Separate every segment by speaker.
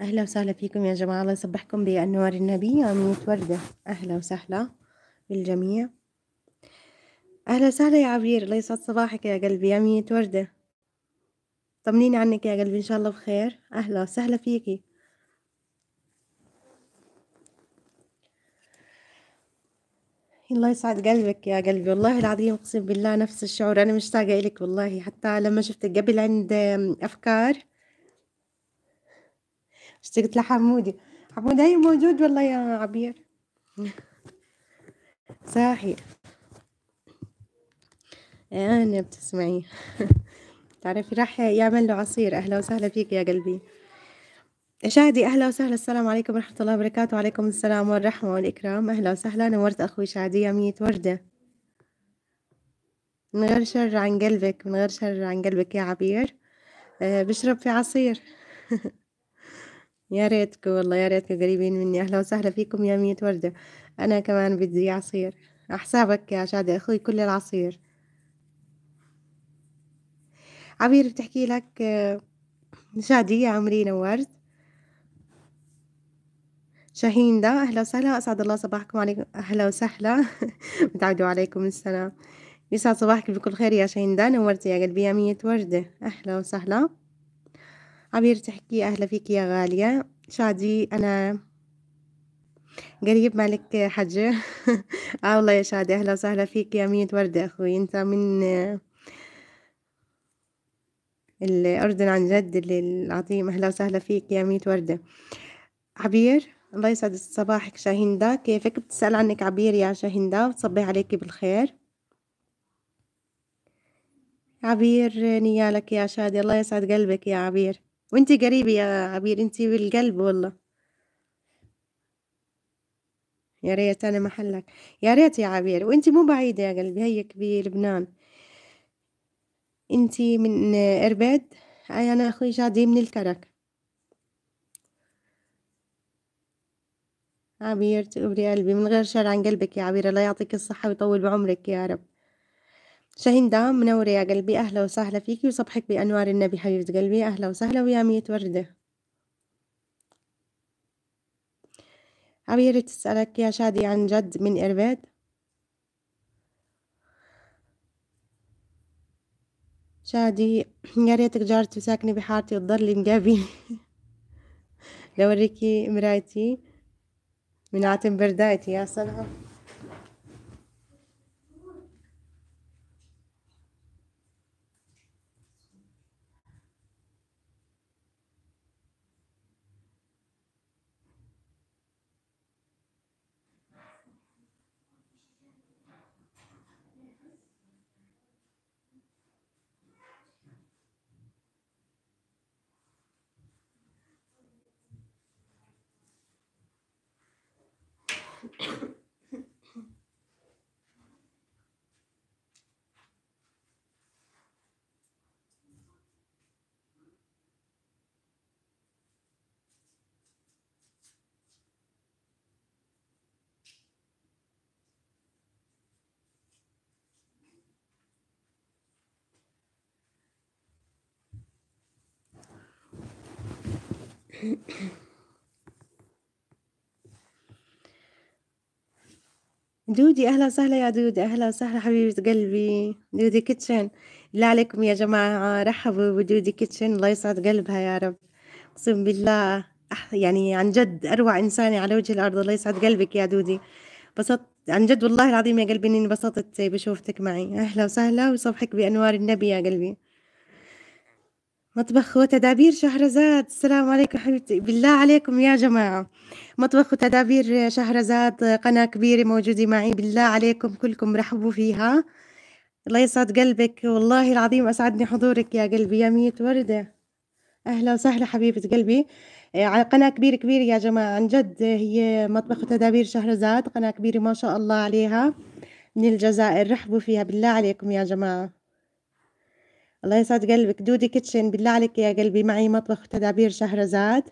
Speaker 1: أهلا وسهلا فيكم يا جماعة الله يصبحكم بأنوار النبي أمنية وردة أهلا وسهلا بالجميع أهلا وسهلا يا عبير الله يسعد صباحك يا قلبي أمنية وردة طمنيني عنك يا قلبي إن شاء الله بخير أهلا وسهلا فيكي الله يسعد قلبك يا قلبي والله العظيم اقسم بالله نفس الشعور انا مشتاقه لك والله حتى لما شفتك قبل عند افكار اشتقت لحمودي حمودي هي موجود والله يا عبير صاحي أنا بتسمعي تعرفي راح يعمل له عصير أهلا وسهلا فيك يا قلبي شادي أهلا وسهلا السلام عليكم ورحمة الله وبركاته وعليكم السلام والرحمة والإكرام أهلا وسهلا نورت أخوي شادي يا مية وردة من غير شر عن قلبك من غير شر عن قلبك يا عبير أه بشرب في عصير يا ريتك والله يا ريتك قريبين مني أهلا وسهلا فيكم يا مية وردة أنا كمان بدي عصير أحسابك يا شادي أخوي كل العصير عبير بتحكي لك شادي يا عمري نورت شاهين ده أهلا وسهلا أسعد الله صباحكم عليكم أهلا وسهلا متعودوا عليكم السلام يسعد صباحك بكل خير يا شاهين ده نورتي يا قلبي يا مية وردة أهلا وسهلا عبير تحكي أهلا فيك يا غالية شادي أنا قريب مالك حجة آه والله يا شادي أهلا وسهلا فيك يا مية وردة أخوي أنت من الأردن عن جد العظيم أهلا وسهلا فيك يا مية وردة عبير الله يسعد صباحك شاهندا كيفك بتسأل عنك عبير يا شاهندا وتصبح عليك بالخير عبير نيالك يا شادي الله يسعد قلبك يا عبير وانتي قريبه يا عبير، انتي بالقلب والله. يا ريت أنا محلك، يا ريت يا عبير وانتي مو بعيدة يا قلبي هيّك بلبنان. انتي من إربد؟ أي أنا أخوي شادي من الكرك. عبير تقبري قلبي من غير شر عن قلبك يا عبير، الله يعطيكِ الصحة ويطول بعمرك يا رب. شاهين دام منورة يا قلبي أهلا وسهلا فيكي وصبحك بأنوار النبي حبيبة قلبي أهلا وسهلا ويا مية وردة عبيرة تسألك يا شادي عن جد من إربيد شادي يا ريتك جارتي ساكنة بحارتي وتضل مقابي لوريكي مرايتي من عتم بردايتي يا سلام دودي أهلا وسهلا يا دودي أهلا وسهلا حبيبة قلبي دودي كيتشن لا عليكم يا جماعة رحبوا بدودي كيتشن الله يسعد قلبها يا رب أقسم بالله يعني عن جد أروع إنسانة على وجه الأرض الله يسعد قلبك يا دودي بسط عن جد والله العظيم يا قلبي إني انبسطت بشوفتك معي أهلا وسهلا وصبحك بأنوار النبي يا قلبي مطبخ وتدابير شهرزاد السلام عليكم حبيبتي بالله عليكم يا جماعة مطبخ وتدابير شهرزاد قناة كبيرة موجودة معي بالله عليكم كلكم رحبوا فيها الله يسعد قلبك والله العظيم أسعدني حضورك يا قلبي يا مية وردة أهلا وسهلا حبيبة قلبي آه، على قناة كبيرة كبيرة يا جماعة عن جد هي مطبخ وتدابير شهرزاد قناة كبيرة ما شاء الله عليها من الجزائر رحبوا فيها بالله عليكم يا جماعة الله يسعد قلبك دودي كيتشن بالله عليك يا قلبي معي مطبخ تدابير شهرزاد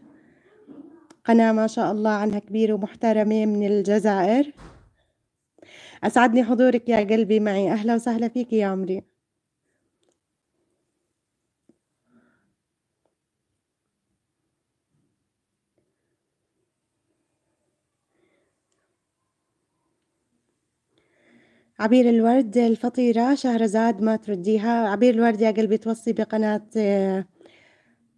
Speaker 1: قناة ما شاء الله عنها كبيرة ومحترمة من الجزائر أسعدني حضورك يا قلبي معي أهلا وسهلا فيك يا عمري عبير الورد الفطيرة شهرزاد ما ترديها عبير الورد يا قلبي توصي بقناة آه،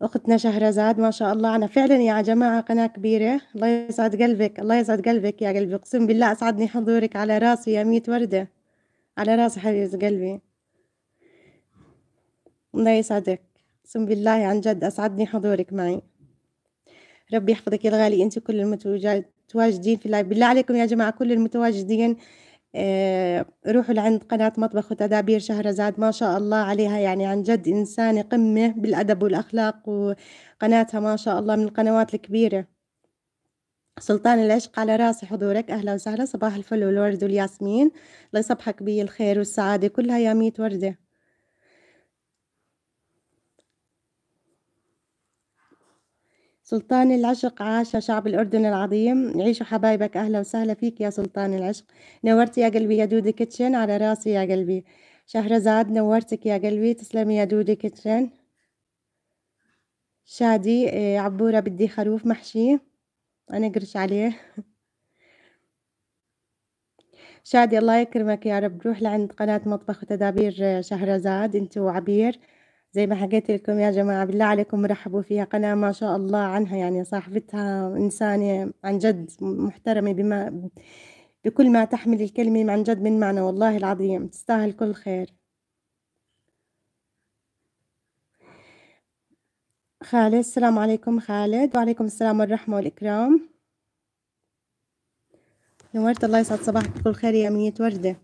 Speaker 1: أختنا شهرزاد ما شاء الله أنا فعلا يا جماعة قناة كبيرة الله يسعد قلبك الله يسعد قلبك يا قلبي أقسم بالله أسعدني حضورك على راسي يا ميت وردة على راسي حبيبة قلبي الله يسعدك أقسم بالله عن جد أسعدني حضورك معي ربي يحفظك يا الغالي أنت كل المتواجدين في اللايف بالله عليكم يا جماعة كل المتواجدين آه، روحوا لعند قناة مطبخ وتدابير شهرزاد ما شاء الله عليها يعني عن جد إنسانة قمة بالأدب والأخلاق وقناتها ما شاء الله من القنوات الكبيرة سلطان العشق على راسي حضورك أهلا وسهلا صباح الفل والورد والياسمين الله يصبحك بالخير والسعادة كلها يا ميت وردة سلطان العشق عاش شعب الأردن العظيم عيشوا حبايبك أهلا وسهلا فيك يا سلطان العشق نورت يا قلبي يا دودي كيتشن على راسي يا قلبي شهرزاد نورتك يا قلبي تسلمي يا دودي كيتشن شادي إيه، عبورة بدي خروف محشي أنا قرش عليه شادي الله يكرمك يا رب روح لعند قناة مطبخ وتدابير إيه، شهرزاد انت عبير زي ما حكيت لكم يا جماعة بالله عليكم رحبوا فيها قناة ما شاء الله عنها يعني صاحبتها إنسانة عن جد محترمة بما بكل ما تحمل الكلمة عن جد من معنى والله العظيم تستاهل كل خير خالد السلام عليكم خالد وعليكم السلام والرحمة والإكرام نورت الله يسعد صباحك بكل خير يا أمنية وردة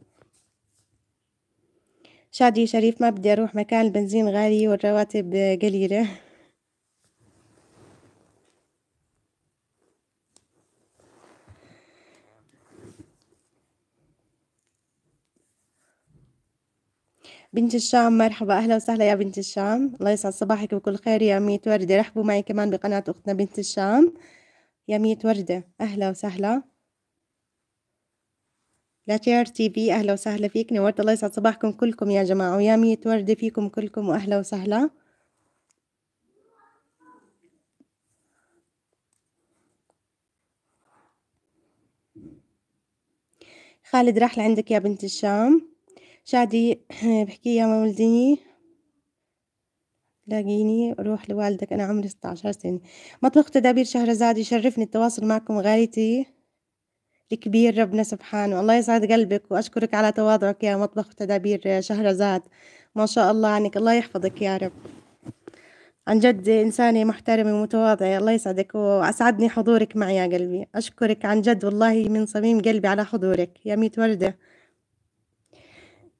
Speaker 1: شادي شريف ما بدي أروح مكان البنزين غالي والرواتب قليلة بنت الشام مرحبا اهلا وسهلا يا بنت الشام الله يسعد صباحك بكل خير يا ميت وردة رحبوا معي كمان بقناة اختنا بنت الشام يا ميت وردة اهلا وسهلا لا تشير تي في اهلا وسهلا فيك نورت الله يسعد صباحكم كلكم يا جماعه ويا ميت ورده فيكم كلكم واهلا وسهلا خالد راح لعندك يا بنت الشام شادي بحكي يا مولديني لاقيني روح لوالدك أنا عمري 16 سنة مطبخ تدابير شهرزاد يشرفني التواصل معكم غاليتي الكبير ربنا سبحانه الله يسعد قلبك وأشكرك على تواضعك يا مطبخ وتدابير شهرزاد ما شاء الله عنك الله يحفظك يا رب عن جد إنسانة محترمة ومتواضعة الله يسعدك وأسعدني حضورك معي يا قلبي أشكرك عن جد والله من صميم قلبي على حضورك يا ميت وردة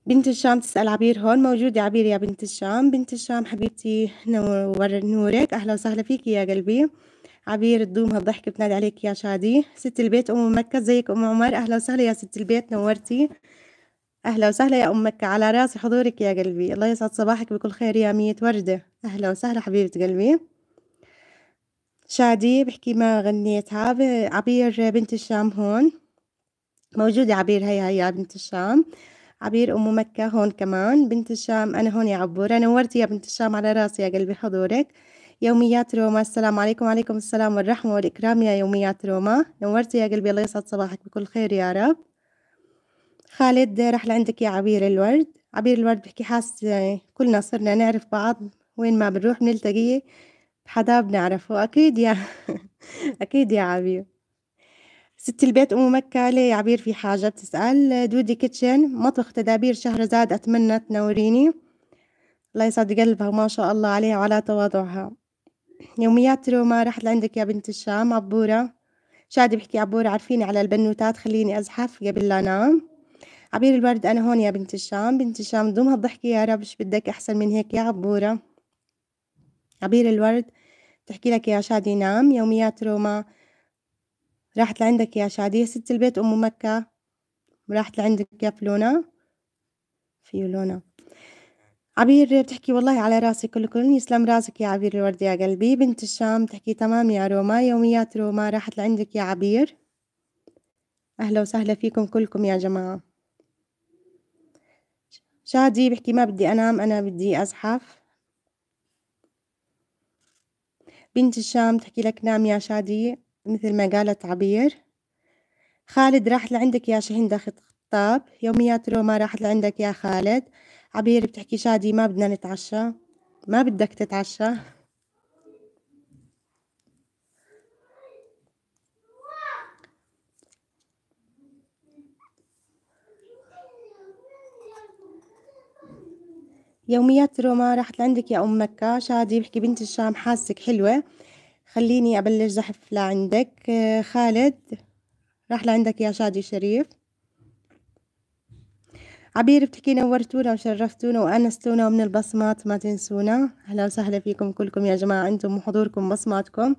Speaker 1: بنت الشام تسأل عبير هون موجودة عبير يا بنت الشام بنت الشام حبيبتي نور نورك أهلا وسهلا فيك يا قلبي عبير تدوم هالضحكة بتنادي عليك يا شادي ست البيت أم مكة زيك أم عمر أهلا وسهلا يا ست البيت نورتي أهلا وسهلا يا أم مكة على راسي حضورك يا قلبي الله يسعد صباحك بكل خير يا مية وردة أهلا وسهلا حبيبة قلبي شادي بحكي ما غنيتها عبير بنت الشام هون موجودة عبير هيا هيا بنت الشام عبير أم مكة هون كمان بنت الشام أنا هون يا عبور نورتي يا بنت الشام على راسي يا قلبي حضورك يوميات روما السلام عليكم وعليكم السلام والرحمة والإكرام يا يوميات روما نورتي يا قلبي الله يسعد صباحك بكل خير يا رب خالد رح لعندك يا عبير الورد عبير الورد بحكي حاسة كلنا صرنا نعرف بعض وين ما بنروح بنلتقي بحدا بنعرفه أكيد يا أكيد يا عبير ست البيت أم مكة ليه يا عبير في حاجة بتسأل دودي كيتشن مطبخ تدابير شهر زاد أتمنى تنوريني الله يسعد قلبها وما شاء الله عليها وعلى تواضعها يوميات روما رحت لعندك يا بنت الشام عبورة شادي بحكي عبورة عارفيني على البنوتات خليني أزحف قبل لا أنام عبير الورد أنا هون يا بنت الشام بنت الشام دوم هالضحكة يا رب شو بدك أحسن من هيك يا عبورة عبير الورد تحكي لك يا شادي نام يوميات روما راحت لعندك يا شادي ست البيت أم مكة راحت لعندك يا فيو فيولونا عبير بتحكي والله على راسي كل كل يسلم راسك يا عبير الورد يا قلبي بنت الشام بتحكي تمام يا روما يوميات روما راحت لعندك يا عبير أهلا وسهلا فيكم كلكم يا جماعة شادي بحكي ما بدي أنام أنا بدي أزحف بنت الشام تحكي لك نام يا شادي مثل ما قالت عبير خالد راحت لعندك يا شهندة خطاب يوميات روما راحت لعندك يا خالد عبير بتحكي شادي ما بدنا نتعشى ما بدك تتعشى يوميات روما راحت لعندك يا أم مكة شادي بحكي بنت الشام حاسك حلوة خليني أبلش زحف لعندك آه، خالد راح لعندك يا شادي شريف عبير بتحكي نورتونا وشرفتونا وانستونا ومن البصمات ما تنسونا اهلا وسهلا فيكم كلكم يا جماعه انتم وحضوركم بصماتكم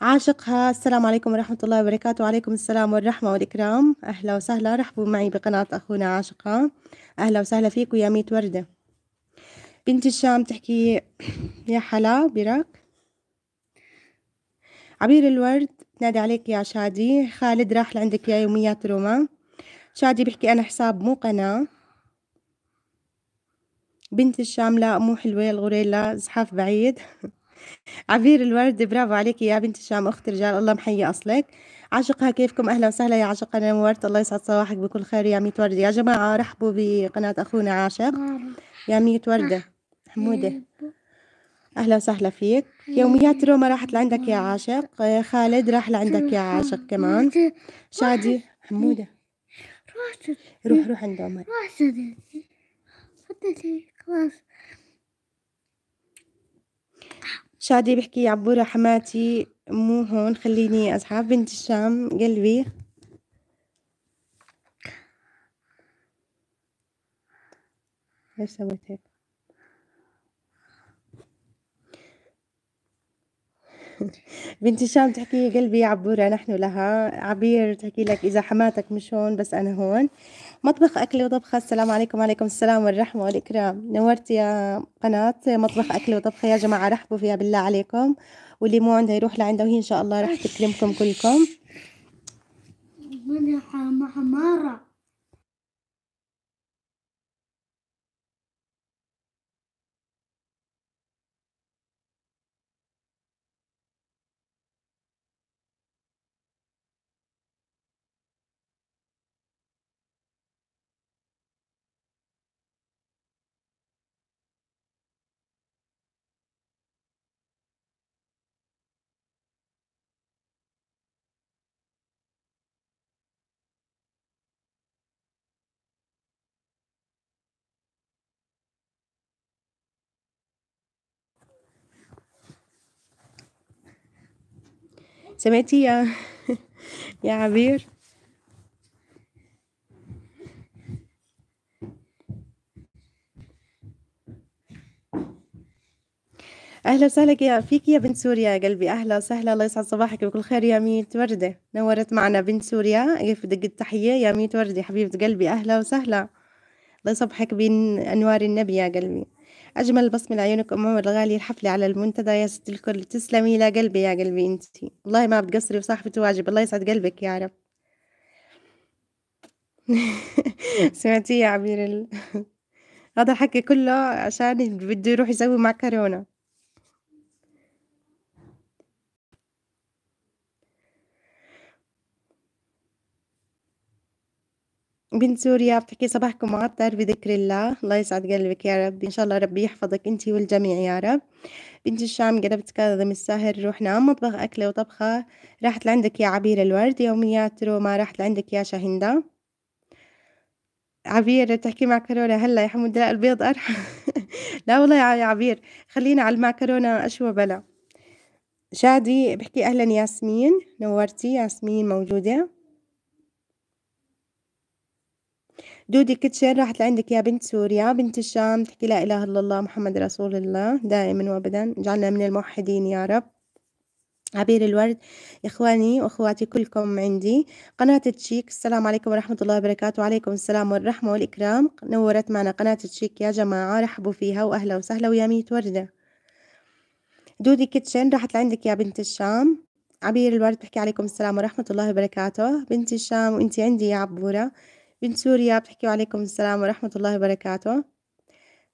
Speaker 1: عاشقها السلام عليكم ورحمة الله وبركاته وعليكم السلام والرحمة والإكرام أهلا وسهلا رحبوا معي بقناة أخونا عاشقها أهلا وسهلا فيكم يا ميت وردة بنت الشام تحكي يا حلا براك عبير الورد نادي عليك يا شادي خالد راح لعندك يا يوميات روما شادي بيحكي أنا حساب مو قناة بنت الشام لا مو حلوة الغوريلا زحاف بعيد عبير الورد برافو عليك يا بنت الشام أخت رجال الله محيي أصلك عاشقها كيفكم أهلا وسهلا يا عاشقنا انا مورت الله يسعد صباحك بكل خير يا ميت وردة يا جماعة رحبوا بقناة أخونا عاشق يا ميت وردة حمودة أهلا وسهلا فيك يوميات روما راحت لعندك يا عاشق خالد راح لعندك يا عاشق كمان شادي حمودة روح روح عند عمر ما خلاص شادي بحكي عبورة حماتي مو هون خليني أزحف بنت الشام قلبي ليش سويت هيك بنت الشام تحكي قلبي عبورة نحن لها عبير تحكي لك إذا حماتك مش هون بس أنا هون مطبخ أكل وطبخة السلام عليكم وعليكم السلام والرحمة والإكرام نورت يا قناة مطبخ أكل وطبخة يا جماعة رحبوا فيها بالله عليكم واللي مو عندها يروح لعندها وهي إن شاء الله رح تكرمكم كلكم سمعتي يا يا عبير اهلا وسهلا يا فيك يا بنت سوريا يا قلبي اهلا وسهلا الله يسعد صباحك بكل خير يا ميت ورده نورت معنا بنت سوريا كيف دق التحيه يا ميت ورده حبيبه قلبي اهلا وسهلا الله يصبحك بين انوار النبي يا قلبي أجمل بصمة لعيونك أم عمر الغالية الحفلة على المنتدى يا ست الكل تسلمي يا قلبي يا قلبي أنتي والله ما بتقصري وصاحبة واجب الله يسعد قلبك يا رب سمعتي يا عبير ال... هذا الحكي كله عشان بده يروح يسوي معكرونة بنت سوريا بتحكي صباحكم معطر بذكر الله الله يسعد قلبك يا رب إن شاء الله ربي يحفظك أنت والجميع يا رب بنت الشام كذا كاظم الساهر روحنا مطبخ أكلة وطبخة راحت لعندك يا عبير الورد يوميات روما راحت لعندك يا شاهندة عبير بتحكي معكرونة هلا يا حمود لا البيض أرحم لا والله يا عبير خلينا على المعكرونة أشوى بلا شادي بحكي أهلا ياسمين نورتي ياسمين موجودة دودي كيتشن راحت لعندك يا بنت سوريا بنت الشام تحكي لا إله إلا الله محمد رسول الله دائما وأبدا اجعلنا من الموحدين يا رب عبير الورد إخواني وأخواتي كلكم عندي قناة تشيك السلام عليكم ورحمة الله وبركاته وعليكم السلام والرحمة والإكرام نورت معنا قناة تشيك يا جماعة رحبوا فيها وأهلا وسهلا ويا ميت وردة دودي كيتشن راحت لعندك يا بنت الشام عبير الورد بحكي عليكم السلام ورحمة الله وبركاته بنت الشام وانتي عندي يا عبورة من سوريا بتحكي عليكم السلام ورحمة الله وبركاته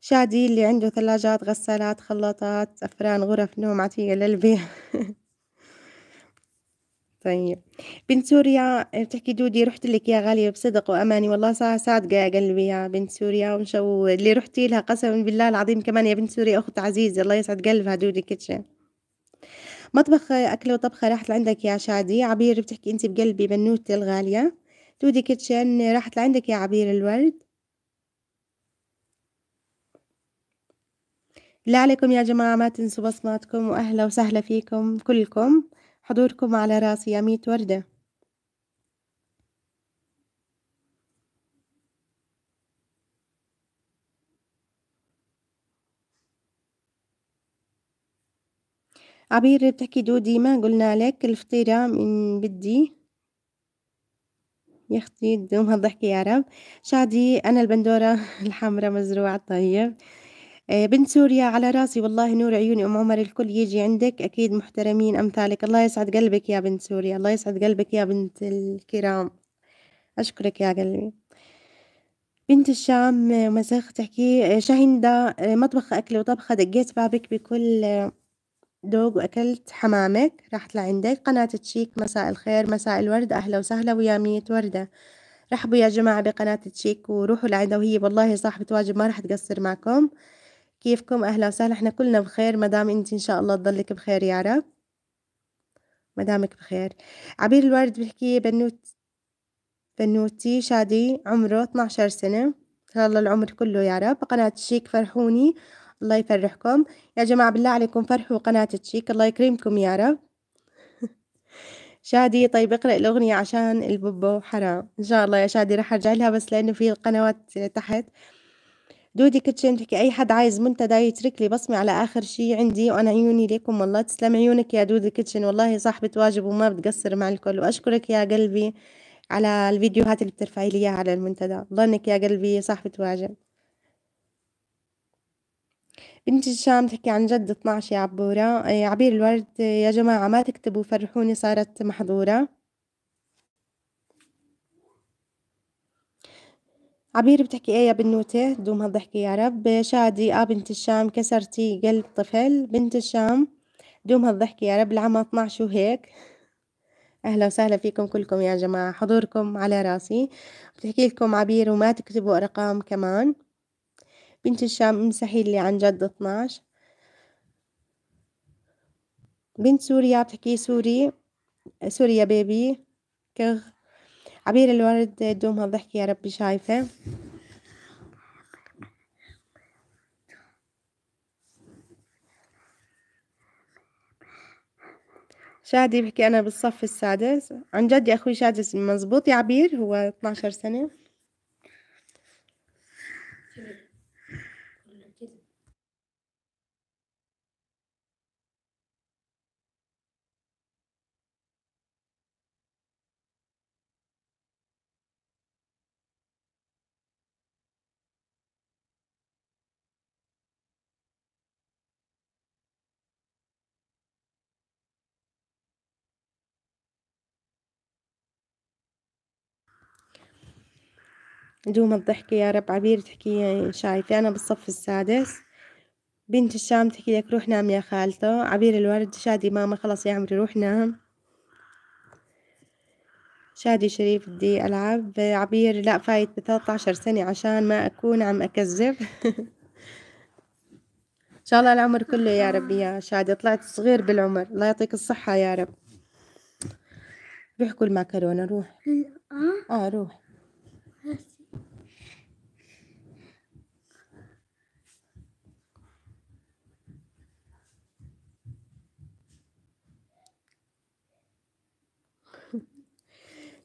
Speaker 1: شادي اللي عنده ثلاجات غسالات خلاطات أفران غرف نوم عتيقة للبيع طيب بنت سوريا بتحكي دودي رحت لك يا غالية بصدق وأماني والله صار صادقة يا قلبي يا بنت سوريا ومشو اللي رحتي لها قسما بالله العظيم كمان يا بنت سوريا أخت عزيزة الله يسعد قلبها دودي كيتشن مطبخ أكل وطبخة راحت لعندك يا شادي عبير بتحكي أنت بقلبي بنوتي الغالية تودي كيتشن راحت لعندك يا عبير الورد لا عليكم يا جماعة ما تنسوا بصماتكم وأهلا وسهلا فيكم كلكم حضوركم على راسي يا ميت وردة عبير بتحكي دودي ما قلنا لك الفطيرة من بدي يا اختي دوم هالضحكة يا رب شادي انا البندورة الحمراء مزروعة طيب بنت سوريا على راسي والله نور عيوني أم عمر الكل يجي عندك أكيد محترمين أمثالك الله يسعد قلبك يا بنت سوريا الله يسعد قلبك يا بنت الكرام أشكرك يا قلبي بنت الشام مسخ تحكي آه، شاهندة آه، مطبخ أكل وطبخة دقيت بابك بكل دوق وأكلت حمامك رحت لعندك قناة تشيك مساء الخير مساء الورد أهلا وسهلا ويا مية وردة رحبوا يا جماعة بقناة تشيك وروحوا لعندها وهي والله صاحبة واجب ما راح تقصر معكم كيفكم أهلا وسهلا احنا كلنا بخير مدام انت إن شاء الله تضلك بخير يا رب مدامك بخير عبير الورد بحكي بنوت بنوتي شادي عمره 12 سنة إن شاء الله العمر كله يا رب قناة الشيك فرحوني الله يفرحكم يا جماعة بالله عليكم فرحوا قناة تشيك الله يكرمكم يا رب شادي طيب اقرأ الأغنية عشان الببو حرام إن شاء الله يا شادي رح أرجع لها بس لأنه في قنوات تحت دودي كيتشن تحكي أي حد عايز منتدى يترك لي بصمة على آخر شي عندي وأنا عيوني ليكم والله تسلم عيونك يا دودي كيتشن والله صاحبة واجب وما بتقصر مع الكل وأشكرك يا قلبي على الفيديوهات اللي بترفعي لي إياها على المنتدى ظنك يا قلبي صاحبة واجب بنت الشام تحكي عن جد 12 يا عبورة آه، عبير الورد يا جماعة ما تكتبوا فرحوني صارت محظورة عبير بتحكي ايه يا بنوتة دوم هالضحكي يا رب شادي اه بنت الشام كسرتي قلب طفل بنت الشام دوم هالضحكي يا رب العمى 12 وهيك اهلا وسهلا فيكم كلكم يا جماعة حضوركم على راسي بتحكي لكم عبير وما تكتبوا ارقام كمان بنت الشام امسحي اللي عن جد 12 بنت سوريا بتحكي سوري سوريا بيبي كغ عبير الورد دوم هالضحكة يا ربي شايفة شادي بحكي أنا بالصف السادس عن جد يا أخوي شادي مزبوط يا عبير هو 12 سنة دوم الضحكة يا رب عبير تحكي شايفة أنا بالصف السادس بنت الشام تحكي لك روح نام يا خالته عبير الورد شادي ماما خلص يا عمري روح نام شادي شريف بدي ألعب عبير لا فايت بثلاثة عشر سنة عشان ما أكون عم أكذب إن شاء الله العمر كله يا رب يا شادي طلعت صغير بالعمر الله يعطيك الصحة يا رب روح كل معكرونة روح اه روح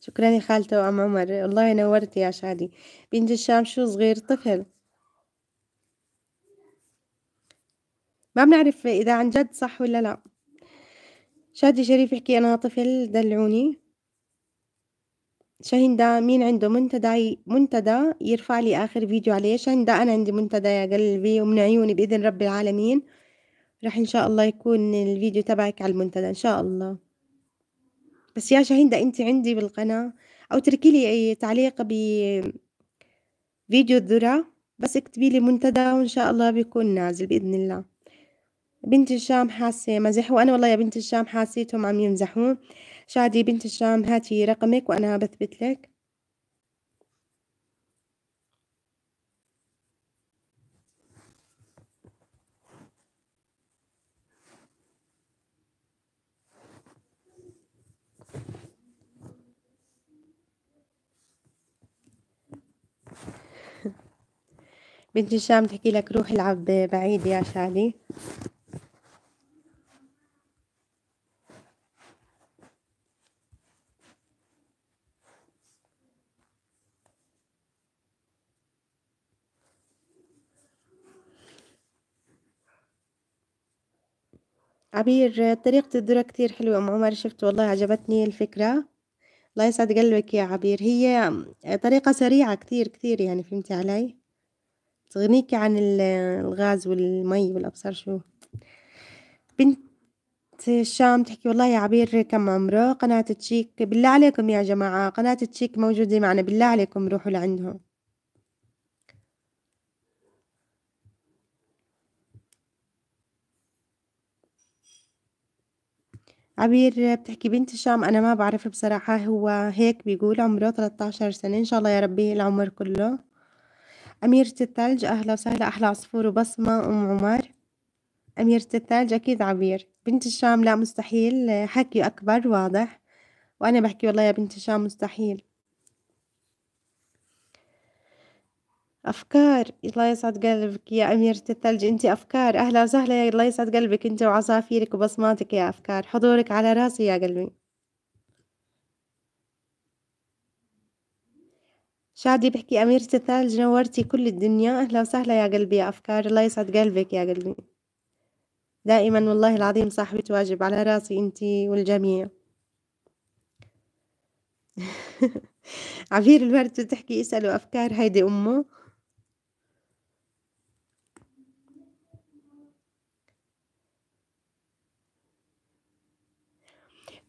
Speaker 1: شكرا يا خالته وأم عمر الله ينورتي يا شادي بنت الشام شو صغير طفل ما بنعرف إذا عن جد صح ولا لا شادي شريف يحكي أنا طفل دلعوني شاهين دا مين عنده منتدى منتدى يرفع لي آخر فيديو عليه شاهين دا أنا عندي منتدى يا قلبي ومن عيوني بإذن رب العالمين راح إن شاء الله يكون الفيديو تبعك على المنتدى إن شاء الله بس يا شاهين ده انت عندي بالقناة او تركي لي اي تعليق بفيديو الذرة بس اكتبي لي منتدى وان شاء الله بيكون نازل باذن الله بنت الشام حاسة مزح وأنا والله يا بنت الشام حاسيتهم عم يمزحون شادي بنت الشام هاتي رقمك وأنا بثبت لك بنت الشام تحكي لك روح العب بعيد يا شادي عبير طريقة الذرة كتير حلوة أم عمر شفت والله عجبتني الفكرة الله يسعد قلبك يا عبير هي طريقة سريعة كتير كتير يعني فهمتي علي؟ تغنيكي عن الغاز والمي والأبصار شو بنت الشام تحكي والله يا عبير كم عمره قناة تشيك بالله عليكم يا جماعة قناة تشيك موجودة معنا بالله عليكم روحوا لعندهم عبير بتحكي بنت الشام أنا ما بعرف بصراحة هو هيك بيقول عمره 13 سنة إن شاء الله يا ربي العمر كله أميرة الثلج أهلا وسهلا أحلى عصفور وبصمة أم عمر أميرة الثلج أكيد عبير بنت الشام لا مستحيل حكي أكبر واضح وأنا بحكي والله يا بنت الشام مستحيل أفكار الله يسعد قلبك يا أميرة الثلج أنت أفكار أهلا وسهلا يا الله يسعد قلبك أنت وعصافيرك وبصماتك يا أفكار حضورك على راسي يا قلبي شادي بحكي أميرة الثلج نورتي كل الدنيا أهلا وسهلا يا قلبي يا أفكار الله يسعد قلبك يا قلبي دائما والله العظيم صاحبة واجب على راسي أنتي والجميع عبير الورد بتحكي اسألوا أفكار هيدي أمه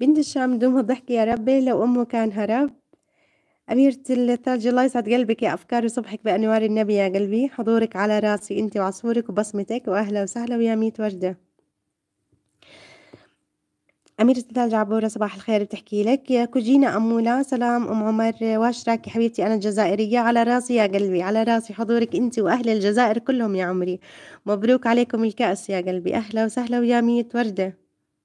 Speaker 1: بنت الشام دوم ضحكي يا ربي لو أمه كان هرب أميرة الثلج الله يسعد قلبك يا أفكار وصبحك بأنوار النبي يا قلبي حضورك على راسي أنت وعصفورك وبصمتك وأهلا وسهلا ويا ميت وردة أميرة الثلج عبورة صباح الخير بتحكي لك يا كوجينا أمولة سلام أم عمر واشراك حبيبتي أنا الجزائرية على راسي يا قلبي على راسي حضورك أنت وأهل الجزائر كلهم يا عمري مبروك عليكم الكأس يا قلبي أهلا وسهلا ويا ميت وردة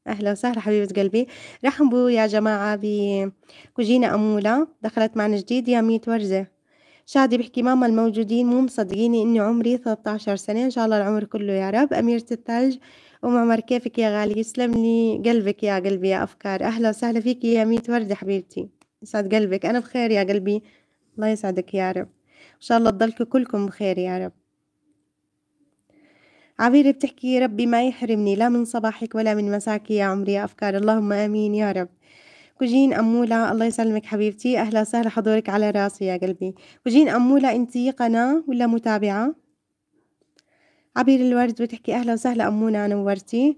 Speaker 1: أهلا وسهلا حبيبة قلبي رحبوا يا جماعة بكوجينا أمولة دخلت معنا جديد يا ميت ورزة شادي بحكي ماما الموجودين مو مصدقيني إني عمري 13 سنة إن شاء الله العمر كله يا رب أميرة الثلج أم عمر كيفك يا غالي يسلم لي قلبك يا قلبي يا أفكار أهلا وسهلا فيك يا ميت وردة حبيبتي يسعد قلبك أنا بخير يا قلبي الله يسعدك يا رب إن شاء الله تضلكم كلكم بخير يا رب عبير بتحكي ربي ما يحرمني لا من صباحك ولا من مساك يا عمري يا أفكار اللهم آمين يا رب كوجين أمولة الله يسلمك حبيبتي أهلا وسهلا حضورك على راسي يا قلبي كوجين أمولة أنت قناة ولا متابعة عبير الورد بتحكي أهلا وسهلا أمونة نورتي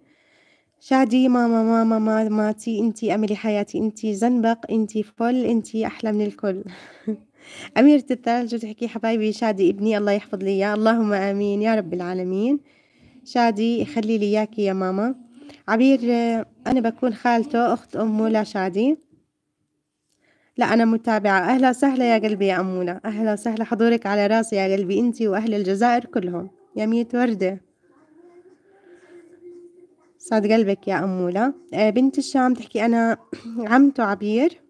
Speaker 1: شادي ماما ماما ماما ماتي انتي أملي حياتي انتي زنبق انتي فل انتي أحلى من الكل أميرة الثلج بتحكي حبايبي شادي ابني الله يحفظ لي يا اللهم آمين يا رب العالمين شادي يخلي لي اياكي يا ماما عبير آه، انا بكون خالته اخت امه لشادي لا انا متابعه اهلا وسهلا يا قلبي يا امونا اهلا وسهلا حضورك على راسي يا قلبي انت واهل الجزائر كلهم يا ميت ورده صاد قلبك يا أمولة آه، بنت الشام تحكي أنا عمته عبير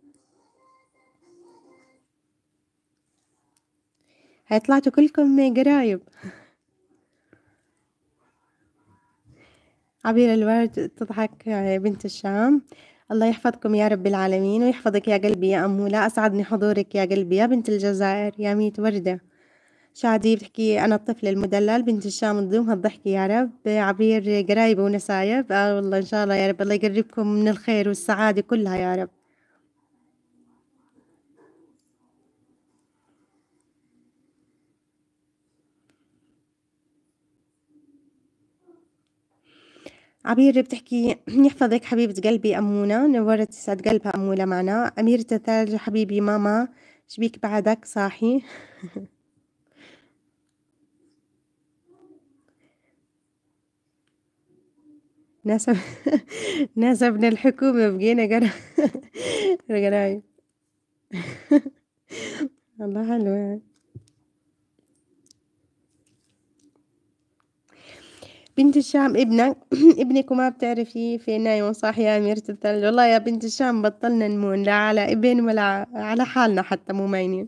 Speaker 1: هاي طلعتوا كلكم قرايب عبير الورد تضحك بنت الشام الله يحفظكم يا رب العالمين ويحفظك يا قلبي يا أمولة أسعدني حضورك يا قلبي يا بنت الجزائر يا ميت وردة شادي بتحكي أنا الطفل المدلل بنت الشام تضومها الضحك يا رب عبير قرايب ونسايب آه والله إن شاء الله يا رب الله يقربكم من الخير والسعادة كلها يا رب عبير بتحكي يحفظك حبيبة قلبي أمونة نورت يسعد قلبها أمولة معنا أميرة الثلج حبيبي ماما شبيك بعدك صاحي ناسب ناسبنا الحكومة بقينا قرا قرايب الله حلو يعني بنت الشام ابنك ابنك وما بتعرفي في نايم صاح يا أميرة الثلج والله يا بنت الشام بطلنا نمون لا على ابن ولا على حالنا حتى مو ماينين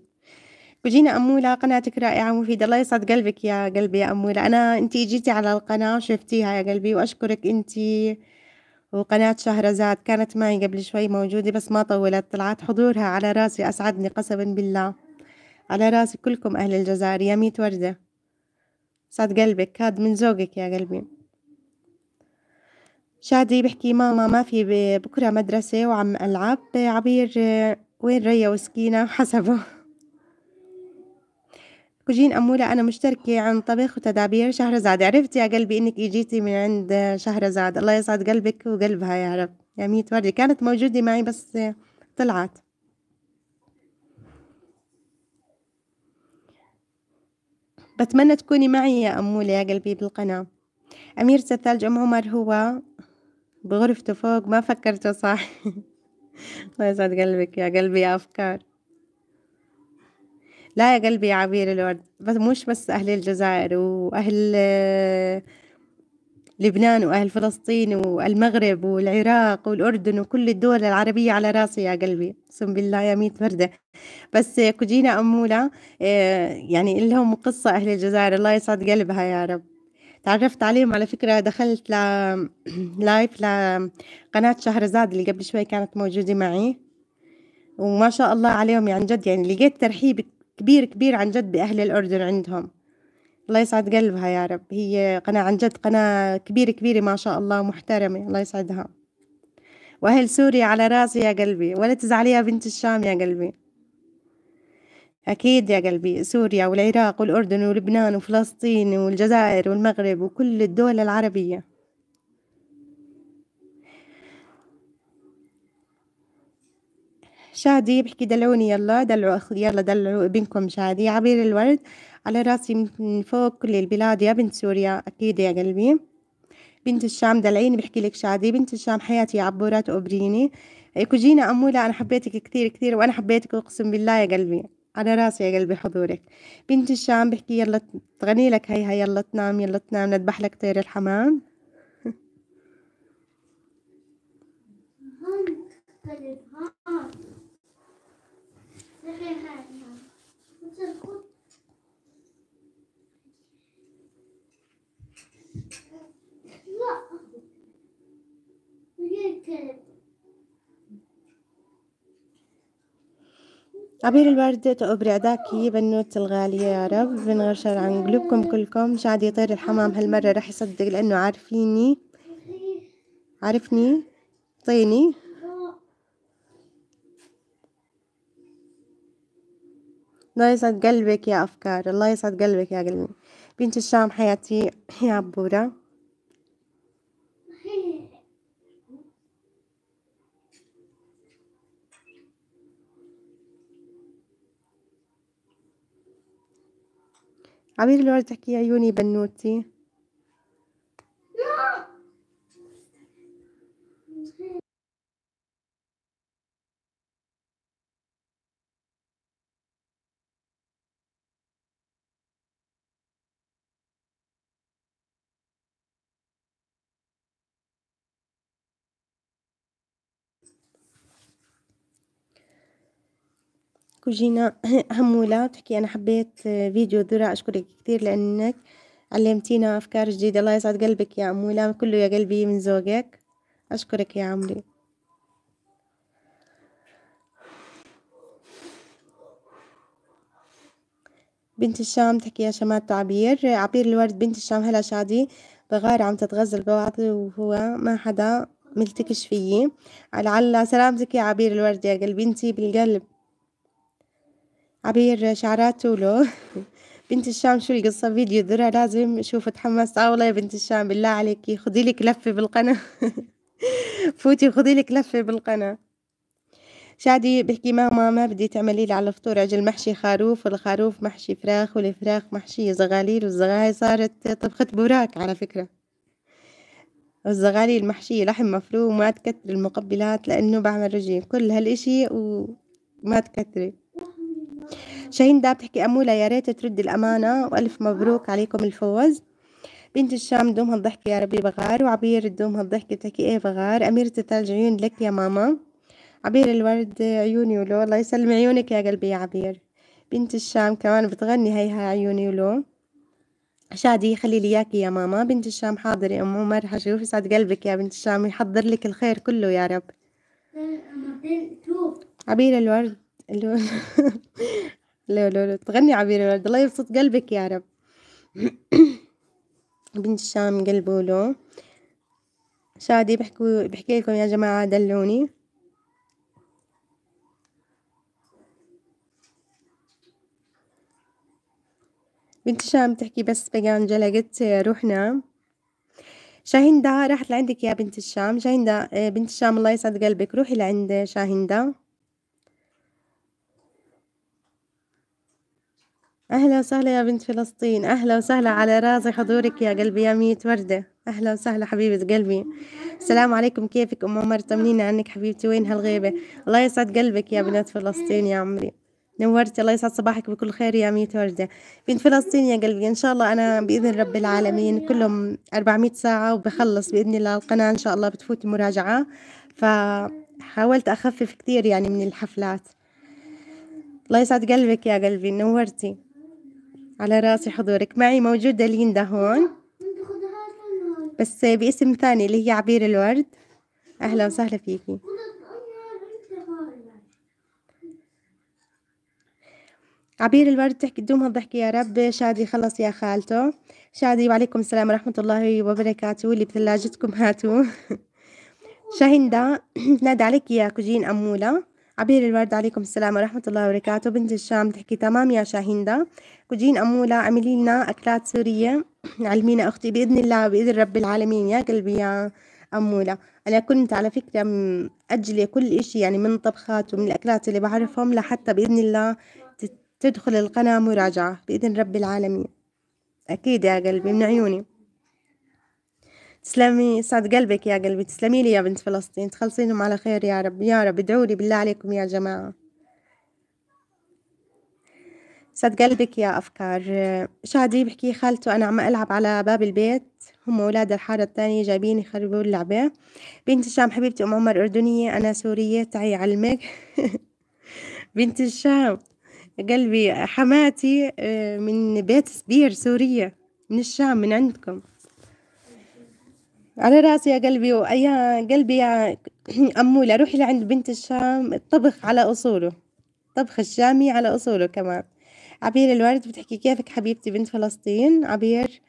Speaker 1: وجينا أمولة قناتك رائعة ومفيدة الله يسعد قلبك يا قلبي يا أمولة أنا أنت جيتي على القناة وشفتيها يا قلبي وأشكرك أنت وقناة شهرزاد كانت معي قبل شوي موجودة بس ما طولت طلعت حضورها على راسي أسعدني قسما بالله على راسي كلكم أهل الجزائر يا ميت وردة صاد قلبك هاد من زوجك يا قلبي شادي بحكي ماما ما في بكرة مدرسة وعم ألعب عبير وين ريا وسكينة حسبه كوجين أمولة أنا مشتركة عن طبخ وتدابير شهرزاد عرفت يا قلبي إنك إجيتي من عند شهرزاد الله يسعد قلبك وقلبها يا رب يا ميت وردي كانت موجودة معي بس طلعت بتمنى تكوني معي يا أمولة يا قلبي بالقناة أمير الثلج أم عمر هو بغرفته فوق ما فكرته صح الله يسعد قلبك يا قلبي يا أفكار لا يا قلبي يا عبير الورد بس مش بس أهل الجزائر وأهل لبنان وأهل فلسطين والمغرب والعراق والأردن وكل الدول العربية على راسي يا قلبي أقسم بالله يا ميت ورده بس كوجينا أمولة آه، يعني لهم قصة أهل الجزائر الله يسعد قلبها يا رب تعرفت عليهم على فكرة دخلت ل... لايف لقناة شهرزاد اللي قبل شوي كانت موجودة معي وما شاء الله عليهم يعني جد يعني لقيت ترحيب كبير كبير عن جد بأهل الأردن عندهم الله يسعد قلبها يا رب هي قناة عن جد قناة كبيرة كبيرة ما شاء الله محترمة الله يسعدها وأهل سوريا على راسي يا قلبي ولا تزعلي يا بنت الشام يا قلبي أكيد يا قلبي سوريا والعراق والأردن ولبنان وفلسطين والجزائر والمغرب وكل الدول العربية شادي بحكي دلعوني يلا دلعوا يلا دلعوا ابنكم شادي عبير الورد على راسي من فوق كل البلاد يا بنت سوريا أكيد يا قلبي بنت الشام دلعيني بحكي لك شادي بنت الشام حياتي يا عبورات أبريني إيه، كوجينا أمولة أنا حبيتك كثير كثير وأنا حبيتك أقسم بالله يا قلبي على راسي يا قلبي حضورك بنت الشام بحكي يلا تغني لك هيها يلا تنام يلا تنام نذبح لك طير الحمام عبير الوردة تقبر عداك بنوت الغالية يا رب بنغشر عن قلوبكم كلكم مش عاد يطير الحمام هالمرة رح يصدق لأنه عارفيني عارفني طيني الله يسعد قلبك يا أفكار الله يسعد قلبك يا قلبي بنت الشام حياتي يا عبورة عبير الورد تحكي عيوني بنوتي تحكوا جينا همولة تحكي أنا حبيت فيديو ذرة أشكرك كثير لأنك علمتينا أفكار جديدة الله يسعد قلبك يا أمولة كله يا قلبي من زوجك أشكرك يا عمري بنت الشام تحكي يا شمال تعبير عبير الورد بنت الشام هلا شادي بغار عم تتغزل ببعض وهو ما حدا ملتكش فيي على على سلامتك يا عبير الورد يا قلبي انتي بالقلب عبير شعرات له بنت الشام شو القصة فيديو ذرة لازم شوفوا تحمست اه والله يا بنت الشام بالله عليكي خذي لك لفة بالقناة فوتي خذي لك لفة بالقناة شادي بحكي ماما ما بدي تعملي لي على الفطور عجل محشي خروف والخروف محشي فراخ والفراخ محشية زغاليل والزغالي صارت طبخة براك على فكرة والزغالي المحشية لحم مفروم ما تكتري المقبلات لأنه بعمل رجيم كل هالإشي وما تكتري شاهين بتحكي أمولة يا ريت ترد الأمانة وألف مبروك عليكم الفوز بنت الشام دومها الضحكة يا ربي بغار وعبير دومها الضحكة تحكي إيه بغار أميرة الثلج عيون لك يا ماما عبير الورد عيوني ولو الله يسلم عيونك يا قلبي يا عبير بنت الشام كمان بتغني هيها عيوني ولو شادي خلي لي اياكي يا ماما بنت الشام حاضر يا ام عمر حشوف يسعد قلبك يا بنت الشام يحضر لك الخير كله يا رب عبير الورد لولو لولو تغني عبير الورد الله يبسط قلبك يا رب بنت الشام قلبه له شادي بحكي بحكي لكم يا جماعة دلوني بنت الشام تحكي بس بقى جلقت روحنا شاهندة راحت لعندك يا بنت الشام شاهندة آه، بنت الشام الله يسعد قلبك روحي لعند شاهندة أهلا وسهلا يا بنت فلسطين أهلا وسهلا على راسي حضورك يا قلبي يا ميت وردة أهلا وسهلا حبيبة قلبي السلام عليكم كيفك أم عمر طمنينا عنك حبيبتي وين هالغيبة الله يسعد قلبك يا بنات فلسطين يا عمري نورتي الله يسعد صباحك بكل خير يا ميت وردة بنت فلسطين يا قلبي إن شاء الله أنا بإذن رب العالمين كلهم 400 ساعة وبخلص بإذن الله القناة إن شاء الله بتفوت مراجعة فحاولت أخفف كثير يعني من الحفلات الله يسعد قلبك يا قلبي نورتي على راسي حضورك معي موجودة ليندا هون بس باسم ثاني اللي هي عبير الورد أهلا وسهلا فيكي عبير الورد تحكي دومها الضحكة يا رب شادي خلص يا خالته شادي وعليكم السلام ورحمة الله وبركاته اللي بثلاجتكم هاتوا شاهندا نادى عليك يا كوجين أمولة عبير الورد عليكم السلام ورحمة الله وبركاته بنت الشام تحكي تمام يا شاهيندا كوجين أمولة اعملي لنا أكلات سورية علمينا أختي بإذن الله بإذن رب العالمين يا قلبي يا أمولة أنا كنت على فكرة مأجلة كل إشي يعني من طبخات ومن الأكلات اللي بعرفهم لحتى بإذن الله تدخل القناة مراجعة بإذن رب العالمين أكيد يا قلبي من عيوني تسلمي يسعد قلبك يا قلبي تسلمي لي يا بنت فلسطين تخلصينهم على خير يا رب يا رب ادعوا لي بالله عليكم يا جماعة يسعد قلبك يا أفكار شادي بحكي خالته أنا عم ألعب على باب البيت هم أولاد الحارة الثانية جايبين يخربوا اللعبة بنت الشام حبيبتي أم عمر أردنية أنا سورية تعي علمك بنت الشام قلبي حماتي آه، من بيت سبير سورية من الشام من عندكم على راسي يا قلبي ويا قلبي يا أمولة روحي لعند بنت الشام الطبخ على أصوله الطبخ الشامي على أصوله كمان عبير الوالد بتحكي كيفك حبيبتي بنت فلسطين عبير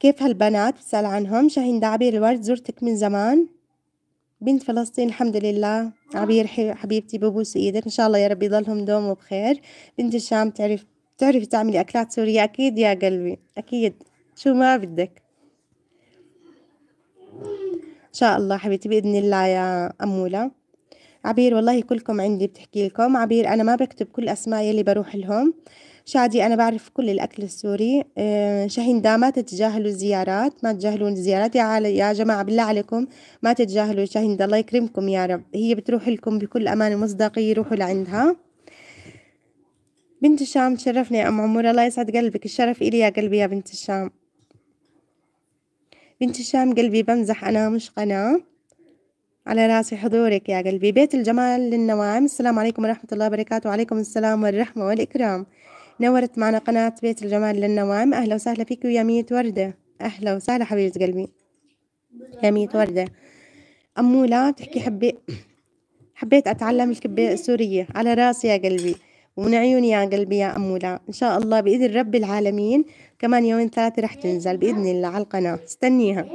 Speaker 1: كيف هالبنات بتسأل عنهم شاهين دعبير عبير زرتك من زمان بنت فلسطين الحمد لله عبير حبيبتي ببوس ايدك ان شاء الله يا رب يضلهم دوم وبخير بنت الشام تعرف تعرفي تعملي اكلات سورية اكيد يا قلبي اكيد شو ما بدك ان شاء الله حبيبتي باذن الله يا اموله عبير والله كلكم عندي بتحكي لكم عبير انا ما بكتب كل اسماء يلي بروح لهم شادي أنا بعرف كل الأكل السوري إيه، شاهين دا ما تتجاهلوا الزيارات ما تتجاهلون الزيارات يا, يا جماعة بالله عليكم ما تتجاهلوا شاهين دا الله يكرمكم يا رب هي بتروح لكم بكل أمان ومصداقية روحوا لعندها بنت الشام تشرفني يا أم عمور الله يسعد قلبك الشرف إلي يا قلبي يا بنت الشام بنت الشام قلبي بمزح أنا مش قناة على راسي حضورك يا قلبي بيت الجمال للنواعم السلام عليكم ورحمة الله وبركاته وعليكم السلام والرحمة والإكرام نورت معنا قناة بيت الجمال للنواعم أهلا وسهلا فيك يا ميت وردة أهلا وسهلا حبيبة قلبي يا ميت وردة أمولة بتحكي حبي حبيت أتعلم الكبة السورية على راسي يا قلبي ومن عيوني يا قلبي يا أمولة إن شاء الله بإذن رب العالمين كمان يومين ثلاثة رح تنزل بإذن الله على القناة استنيها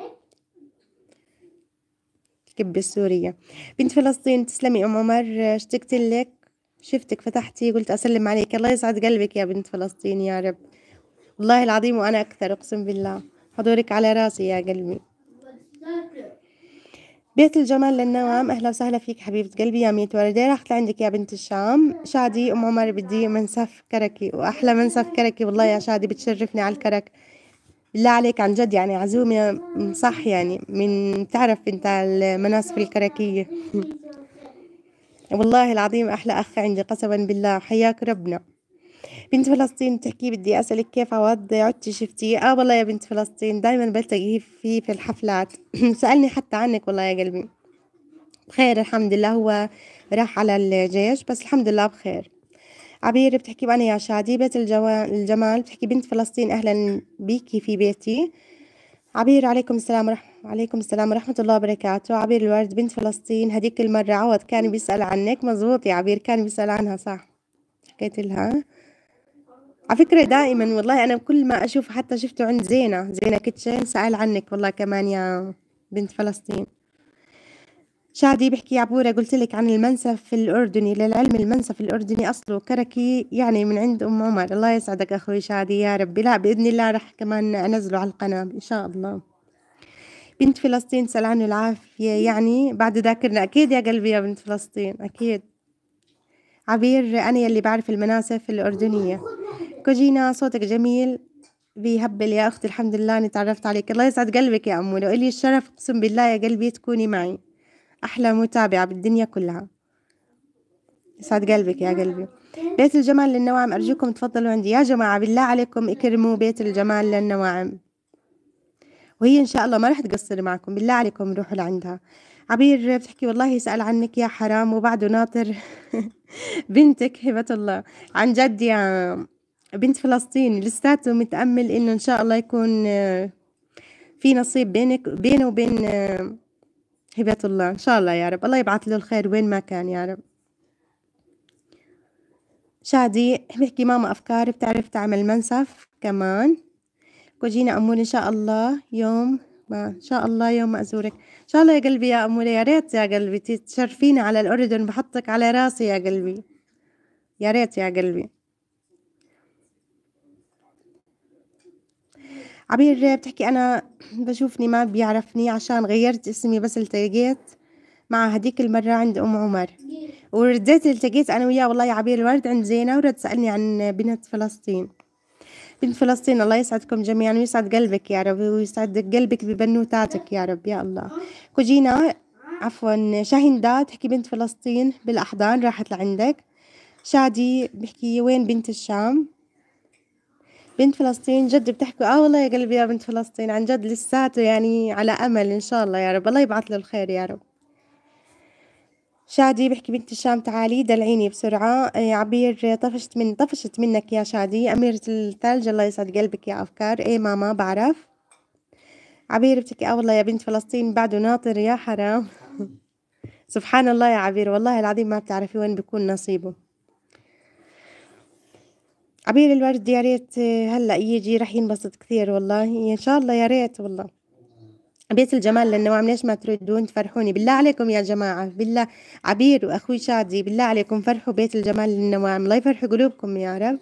Speaker 1: الكبة السورية بنت فلسطين تسلمي أم عمر اشتقت لك شفتك فتحتي قلت أسلم عليك الله يسعد قلبك يا بنت فلسطين يا رب والله العظيم وأنا أكثر أقسم بالله حضورك على راسي يا قلبي بيت الجمال للنوام أهلا وسهلا فيك حبيبة قلبي يا ميت وردة رحت لعندك يا بنت الشام شادي أم عمر بدي منسف كركي وأحلى منسف كركي والله يا شادي بتشرفني على الكرك بالله عليك عن جد يعني عزومة صح يعني من تعرف انت المناسف الكركية والله العظيم أحلى أخ عندي قسما بالله حياك ربنا بنت فلسطين بتحكي بدي أسألك كيف عوض عدتي شفتي آه والله يا بنت فلسطين دايما بلتقي فيه في الحفلات سألني حتى عنك والله يا قلبي بخير الحمد لله هو راح على الجيش بس الحمد لله بخير عبير بتحكي وأنا يا شادي بيت الجمال بتحكي بنت فلسطين أهلا بيكي في بيتي عبير عليكم السلام ورحمة عليكم السلام ورحمة الله وبركاته عبير الورد بنت فلسطين هديك المرة عوض كان بيسأل عنك مزبوط يا عبير كان بيسأل عنها صح حكيت لها على فكرة دائما والله أنا كل ما أشوف حتى شفته عند زينة زينة كيتشن سأل عنك والله كمان يا بنت فلسطين شادي بحكي يا عبورة قلت لك عن المنسف الأردني للعلم المنسف الأردني أصله كركي يعني من عند أم عمر الله يسعدك أخوي شادي يا ربي لا بإذن الله رح كمان أنزله على القناة إن شاء الله بنت فلسطين سأل عنه العافية يعني بعد ذاكرنا أكيد يا قلبي يا بنت فلسطين أكيد عبير أنا يلي بعرف المناسف الأردنية كوجينا صوتك جميل بيهبل يا أختي الحمد لله أني تعرفت عليك الله يسعد قلبك يا أمو لو إلي الشرف أقسم بالله يا قلبي تكوني معي أحلى متابعة بالدنيا كلها يسعد قلبك يا قلبي بيت الجمال للنواعم أرجوكم تفضلوا عندي يا جماعة بالله عليكم اكرموا بيت الجمال للنواعم وهي إن شاء الله ما رح تقصر معكم بالله عليكم روحوا لعندها عبير بتحكي والله يسأل عنك يا حرام وبعده ناطر بنتك هبة الله عن جد يا بنت فلسطين لساته متأمل إنه إن شاء الله يكون آه، في نصيب بينك بينه وبين آه، هبة الله إن شاء الله يا رب الله يبعث له الخير وين ما كان يا رب شادي بحكي ماما أفكار بتعرف تعمل منسف كمان كوجينا أمول إن شاء الله يوم ما إن شاء الله يوم ما أزورك إن شاء الله يا قلبي يا أمولة يا ريت يا قلبي تشرفيني على الأردن بحطك على راسي يا قلبي يا ريت يا قلبي عبير بتحكي أنا بشوفني ما بيعرفني عشان غيرت اسمي بس التقيت مع هديك المرة عند أم عمر ورديت التقيت أنا وياه والله يا عبير الورد عند زينة ورد سألني عن بنت فلسطين بنت فلسطين الله يسعدكم جميعا ويسعد قلبك يا رب ويسعد قلبك ببنوتاتك يا رب يا الله كوجينا عفوا شاهندة تحكي بنت فلسطين بالأحضان راحت لعندك شادي بحكي وين بنت الشام بنت فلسطين جد بتحكوا اه والله يا قلبي يا بنت فلسطين عن جد لساته يعني على امل ان شاء الله يا رب الله يبعث له الخير يا رب شادي بحكي بنت الشام تعالي دلعيني بسرعة إيه، عبير طفشت من طفشت منك يا شادي أميرة الثلج الله يسعد قلبك يا أفكار إيه ماما بعرف عبير بتكي آه والله يا بنت فلسطين بعده ناطر يا حرام سبحان الله يا عبير والله العظيم ما بتعرفي وين بيكون نصيبه عبير الورد يا ريت آه، هلا يجي رح ينبسط كثير والله ان شاء الله يا ريت والله بيت الجمال للنوام ليش ما تردون تفرحوني بالله عليكم يا جماعة بالله عبير وأخوي شادي بالله عليكم فرحوا بيت الجمال للنوام الله يفرح قلوبكم يا رب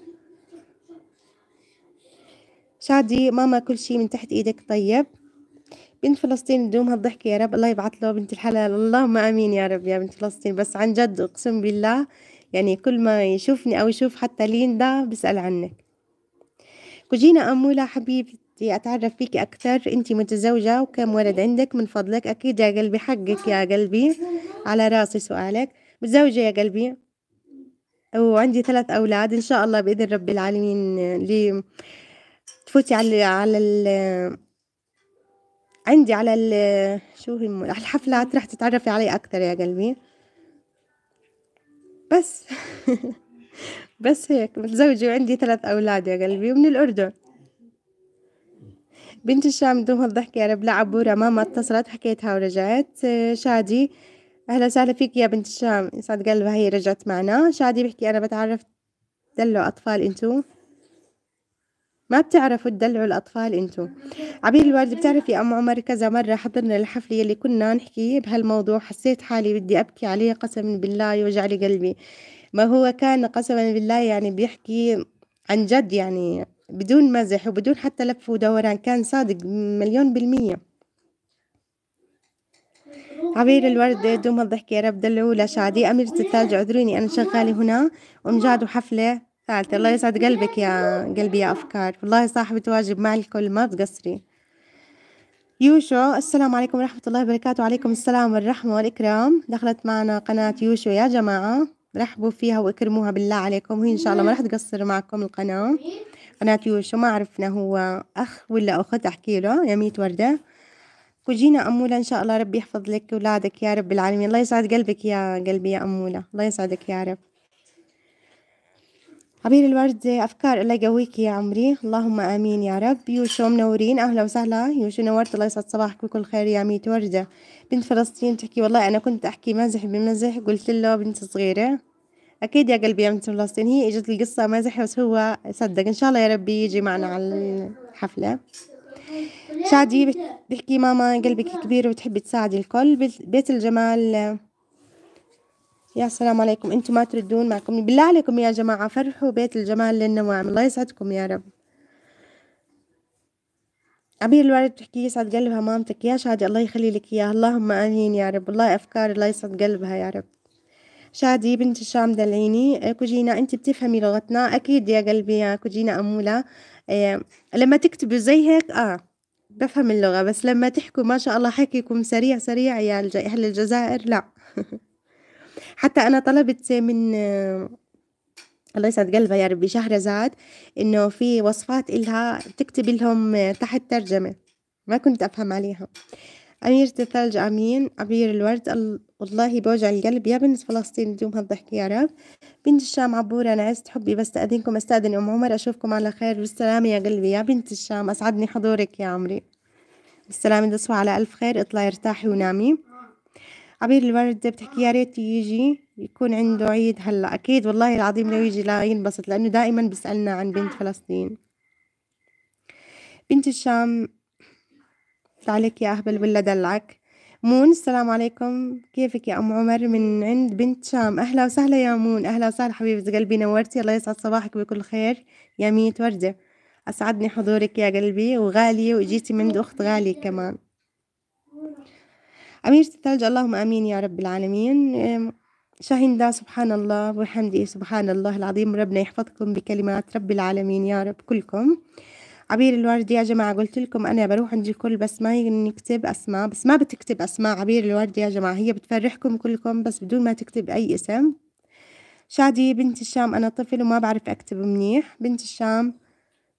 Speaker 1: شادي ماما كل شيء من تحت إيدك طيب بنت فلسطين دومها هالضحكة يا رب الله يبعث له بنت الحلال اللهم آمين يا رب يا بنت فلسطين بس عن جد أقسم بالله يعني كل ما يشوفني أو يشوف حتى ليندا بسأل عنك كوجينا أمولة حبيبتي أتعرف فيك أكثر أنت متزوجة وكم ولد عندك من فضلك أكيد يا قلبي حقك يا قلبي على راسي سؤالك متزوجة يا قلبي وعندي ثلاث أولاد إن شاء الله بإذن رب العالمين لي تفوتي على على ال عندي على ال شو هم الحفلات رح تتعرفي علي أكثر يا قلبي بس بس هيك متزوجة وعندي ثلاث أولاد يا قلبي ومن الأردن بنت الشام دوم الضحك يا رب لعب عبورة ماما اتصلت حكيتها ورجعت آه، شادي أهلا وسهلا فيك يا بنت الشام يسعد قلبها هي رجعت معنا شادي بحكي أنا بتعرف دلوا أطفال انتو ما بتعرفوا تدلعوا الأطفال أنتم عبير الوالد بتعرفي أم عمر كذا مرة حضرنا الحفلة اللي كنا نحكي بهالموضوع حسيت حالي بدي أبكي عليه قسما بالله يوجع لي قلبي ما هو كان قسما بالله يعني بيحكي عن جد يعني بدون مزح وبدون حتى لف ودوران كان صادق مليون بالمية عبير الورد دوم الضحك يا رب دلعوا لشعدي أميرة الثلج عذروني أنا شغالة هنا أم جاد وحفلة ثالثة الله يسعد قلبك يا قلبي يا أفكار والله صاحبة واجب مع الكل ما تقصري يوشو السلام عليكم ورحمة الله وبركاته وعليكم السلام والرحمة والإكرام دخلت معنا قناة يوشو يا جماعة رحبوا فيها واكرموها بالله عليكم وهي إن شاء الله ما رح تقصر معكم القناة قناة يوشو ما عرفنا هو أخ ولا أخت أحكي له يا ميت وردة وجينا أمولة إن شاء الله ربي يحفظ لك أولادك يا رب العالمين الله يسعد قلبك يا قلبي يا أمولة الله يسعدك يا رب عبير الوردة أفكار الله يقويك يا عمري اللهم آمين يا رب يوشو منورين أهلا وسهلا يوشو نورت الله يسعد صباحك بكل خير يا ميت وردة بنت فلسطين تحكي والله أنا كنت أحكي مزح بمزح قلت له بنت صغيرة أكيد يا قلبي يا بنت فلسطين هي إجت القصة مزح بس هو صدق إن شاء الله يا ربي يجي معنا على الحفلة شادي بتحكي ماما قلبك كبير وتحبي تساعدي الكل بيت الجمال يا سلام عليكم انتم ما تردون معكم بالله عليكم يا جماعة فرحوا بيت الجمال للنوام الله يسعدكم يا رب أمير الوالد بتحكي يسعد قلبها مامتك يا شادي الله يخلي لك اياها اللهم آمين يا رب والله أفكار الله يسعد قلبها يا رب شادي بنت الشام دلعيني إيه، كوجينا أنت بتفهمي لغتنا أكيد يا قلبي يا كوجينا أمولة إيه، لما تكتبوا زي هيك آه بفهم اللغة بس لما تحكوا ما شاء الله حكيكم سريع سريع يا أهل الجزائر لا حتى أنا طلبت من آه، الله يسعد قلبها يا ربي شهرزاد إنه في وصفات إلها تكتب لهم آه، تحت ترجمة ما كنت أفهم عليها أميرة الثلج آمين عبير الورد والله بوجع القلب يا بنت فلسطين بدون هالضحك يا رب بنت الشام عبورة أنا عزت حبي بستأذنكم أستأذن أم عمر أشوفكم على خير بالسلامة يا قلبي يا بنت الشام أسعدني حضورك يا عمري بالسلامة تصبح على ألف خير اطلعي ارتاحي ونامي عبير الوردة بتحكي يا ريت يجي يكون عنده عيد هلا اكيد والله العظيم لو يجي لا ينبسط لانه دائما بيسالنا عن بنت فلسطين بنت الشام عليك يا اهبل ولا دلعك مون السلام عليكم كيفك يا ام عمر من عند بنت شام اهلا وسهلا يا مون اهلا وسهلا حبيبه قلبي نورتي الله يسعد صباحك بكل خير يا ميت ورده اسعدني حضورك يا قلبي وغاليه واجيتي من اخت غاليه كمان أميرة الثلج اللهم آمين يا رب العالمين شاهين دا سبحان الله وحمدي سبحان الله العظيم ربنا يحفظكم بكلمات رب العالمين يا رب كلكم عبير الوردي يا جماعة قلت لكم أنا بروح عند الكل بس ما يكتب أسماء بس ما بتكتب أسماء عبير الوردي يا جماعة هي بتفرحكم كلكم بس بدون ما تكتب أي اسم شادي بنت الشام أنا طفل وما بعرف أكتب منيح بنت الشام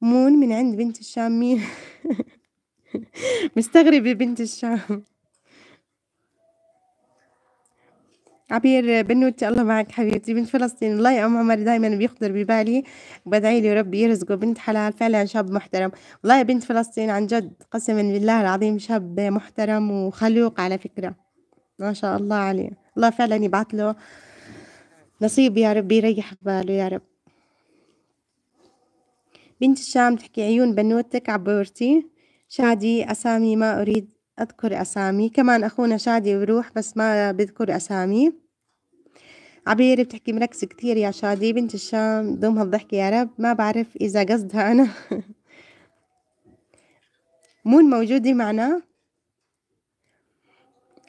Speaker 1: مون من عند بنت الشام مين مستغربة بنت الشام عبير بنوتي الله معك حبيبتي بنت فلسطين الله يا ام عمر دائما بيخطر ببالي وبدعي لي ربي يرزقه بنت حلال فعلا شاب محترم والله يا بنت فلسطين عن جد قسما بالله العظيم شاب محترم وخلوق على فكرة ما شاء الله عليه الله فعلا يبعث له نصيب يا رب يريح باله يا رب بنت الشام تحكي عيون بنوتك عبورتي شادي أسامي ما أريد أذكر أسامي كمان أخونا شادي بروح بس ما بذكر أسامي عبير بتحكي مركزة كتير يا شادي بنت الشام دومها الضحك يا رب ما بعرف إذا قصدها أنا مون موجودة معنا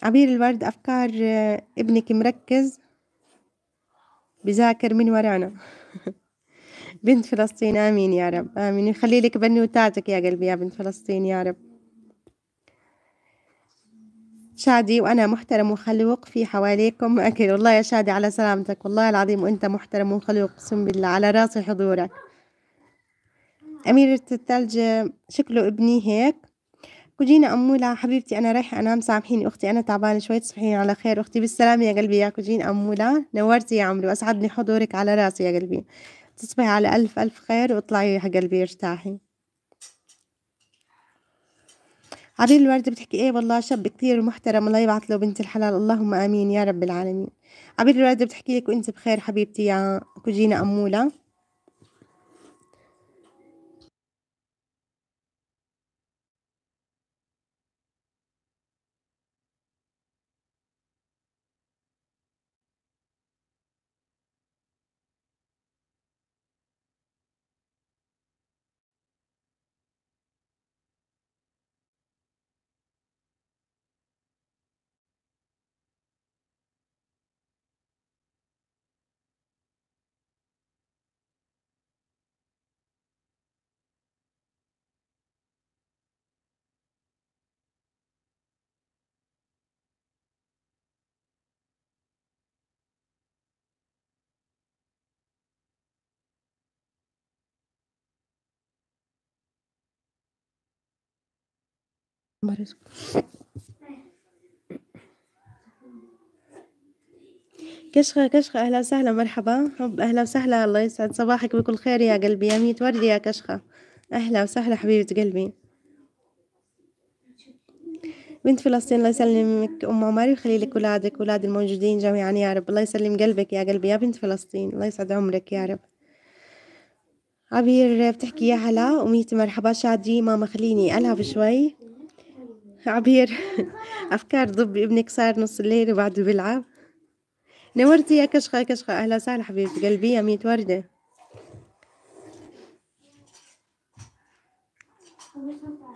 Speaker 1: عبير الورد أفكار آه، ابنك مركز بذاكر من ورانا بنت فلسطين آمين يا رب آمين يخلي لك بنوتاتك يا قلبي يا بنت فلسطين يا رب شادي وأنا محترم وخلوق في حواليكم أكل والله يا شادي على سلامتك والله العظيم وأنت محترم وخلوق أقسم بالله على راسي حضورك أميرة الثلج شكله ابني هيك كوجينا أمولة حبيبتي أنا رايحة أنام سامحيني أختي أنا تعبانة شوي تصبحين على خير أختي بالسلامة يا قلبي يا كوجين أمولة نورتي يا عمري وأسعدني حضورك على راسي يا قلبي تصبحي على ألف ألف خير واطلعي يا قلبي ارتاحي عبير الوردة بتحكي ايه والله شاب كتير محترم الله يبعث له بنت الحلال اللهم امين يا رب العالمين عبير الوردة بتحكي لك وانت بخير حبيبتي يا كوجينا اموله كشخة، كشخة أهلا وسهلا مرحبا، أهلا وسهلا الله يسعد صباحك بكل خير يا قلبي يا ميت وردي يا كشخة، أهلا وسهلا حبيبة قلبي. بنت فلسطين الله يسلمك أم عمري ويخلي لك ولادك ولاد الموجودين جميعا يا رب، الله يسلم قلبك يا قلبي يا بنت فلسطين، الله يسعد عمرك يا رب. عبير بتحكي يا هلا وميت مرحبا شادي ماما خليني ألعب شوي. عبير أفكار ضب ابنك صار نص الليل وبعده بيلعب نورتي يا كشخة كشخة أهلا وسهلا حبيبتي قلبي يا ميت وردة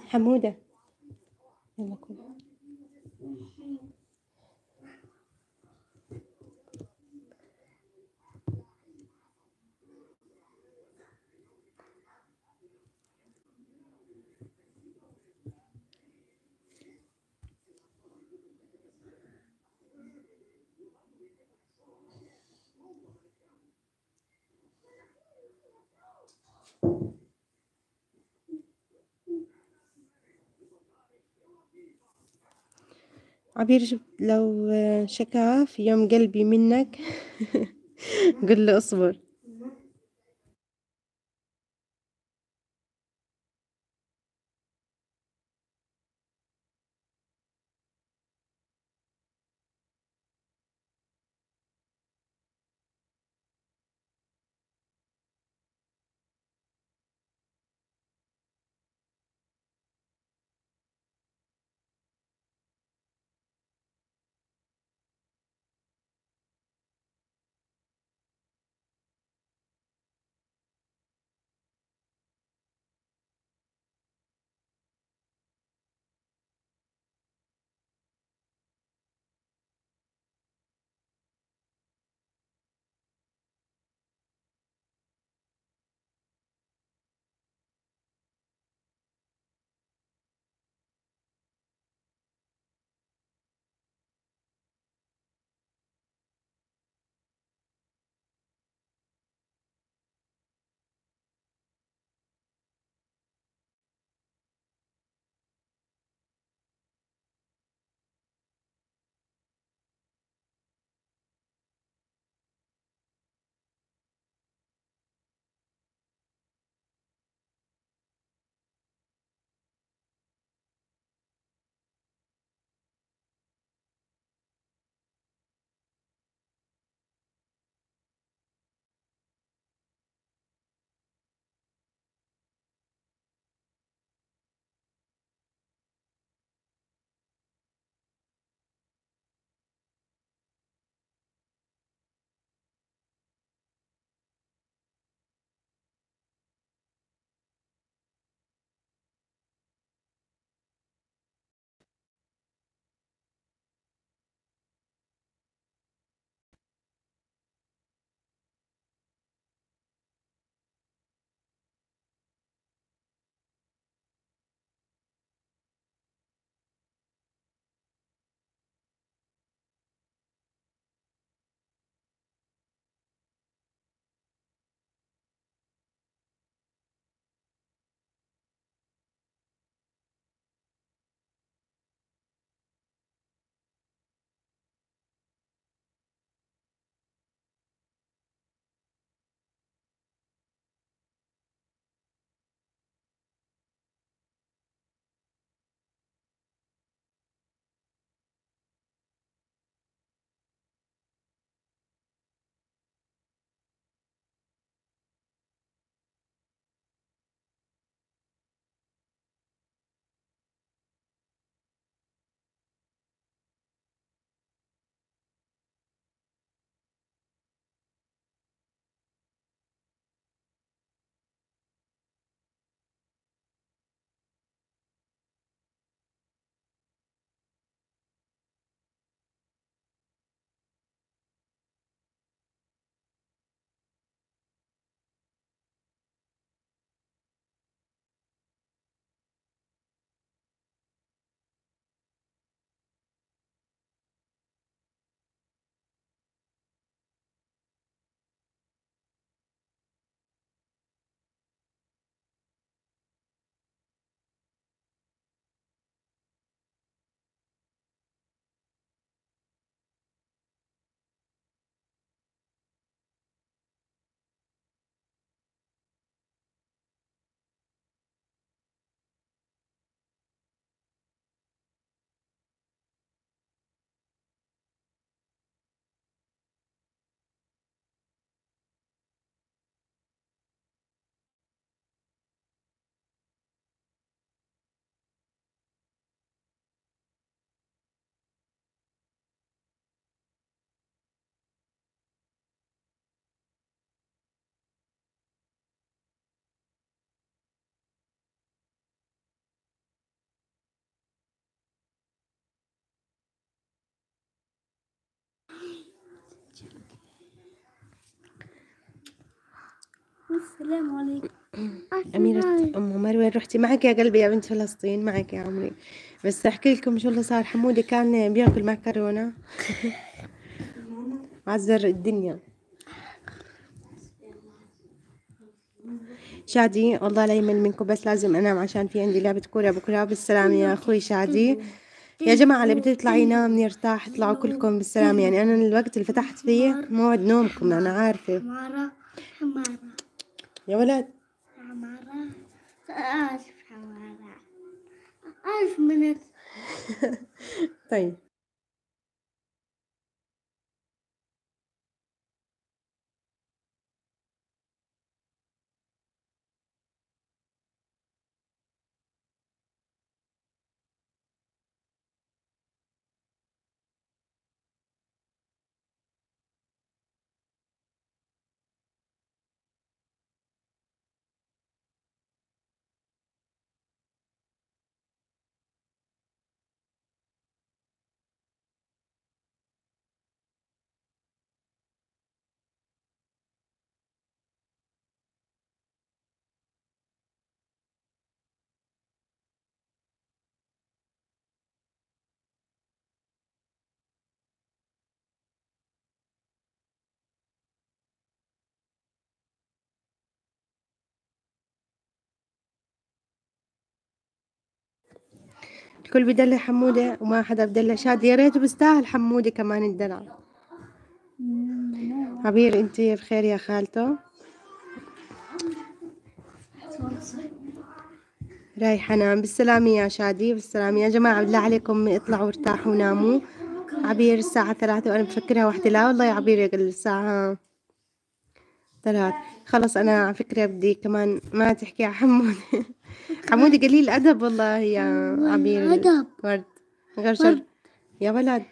Speaker 1: حمودة يلا كل عبير لو لو شكاف يوم قلبي منك قل له اصبر السلام عليكم أميرة أم عمر وين رحتي معك يا قلبي يا بنت فلسطين معك يا عمري بس أحكي لكم شو اللي صار حمودي كان بياكل معكرونة عزر الدنيا شادي والله لا يمل منكم بس لازم انام عشان في عندي لعبه كوره بكره بالسلامه يا اخوي شادي يا جماعة اللي بده يطلع ينام يرتاح اطلعوا كلكم بالسلامة يعني أنا الوقت اللي فتحت فيه موعد نومكم أنا عارفة يا ولد آه، عمارة ألف عمارة طيب الكل بدلع حمودة وما حدا بدلع شادي يا ريت بستاهل حمودة كمان الدلع عبير انت بخير يا خالته رايحة انام بالسلامة يا شادي بالسلامة يا جماعة بالله عليكم اطلعوا ارتاحوا ناموا عبير الساعة ثلاثة وأنا بفكرها وحدة لا والله يا عبير الساعة ثلاث خلص أنا على فكرة بدي كمان ما تحكي على حمودة عمودي قليل أدب والله يا عميل آه، أدب ورد غير شر يا ولد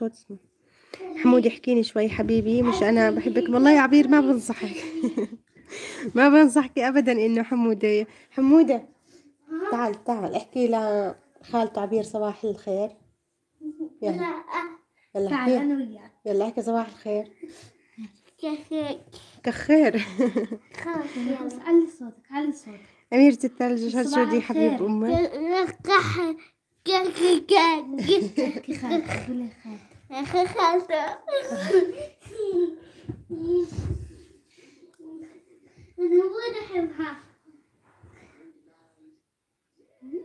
Speaker 1: صوت اسمه حمود احكيني شوي حبيبي مش انا بحبك والله يا عبير ما بنصحك ما بنصحك ابدا انه حموده حموده تعال تعال احكي لخالة عبير صباح الخير يلا يلا تعال انا وياك يلا احكي صباح الخير كخير كخير خلاص علي صوتك علي صوتك أميرة الثلج هالجودي حبيب أمك كخير كخير كخير 还害怕的，嗯嗯，我都害怕，嗯，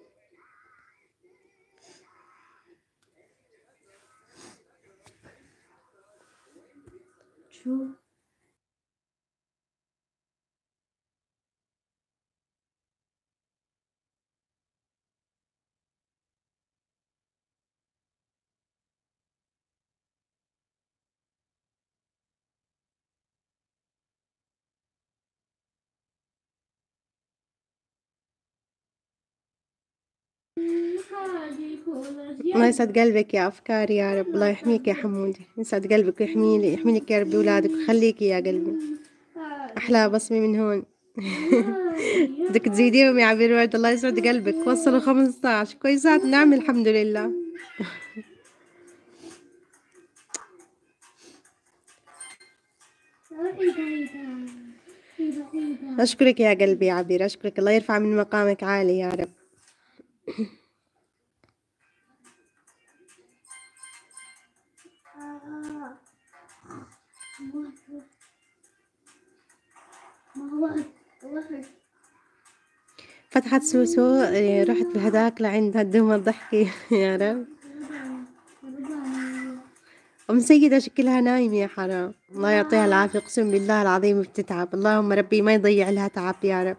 Speaker 1: 就。الله يسعد قلبك يا أفكار يا رب الله يحميك يا حمودي يسعد قلبك ويحميني يحميلك يا ربي أولادك ويخليكي يا قلبي أحلى بصمة من هون بدك تزيديهم يا عبير ورد الله يسعد قلبك وصلوا 15 كويسات نعم الحمد لله أشكرك يا قلبي يا عبير أشكرك الله يرفع من مقامك عالي يا رب فتحت سوسو إيه، رحت بهداك لعند هدوم الضحكة يا رب أم سيدة شكلها نايم يا حرام الله يعطيها العافية أقسم بالله العظيم بتتعب اللهم ربي ما يضيع لها تعب يا رب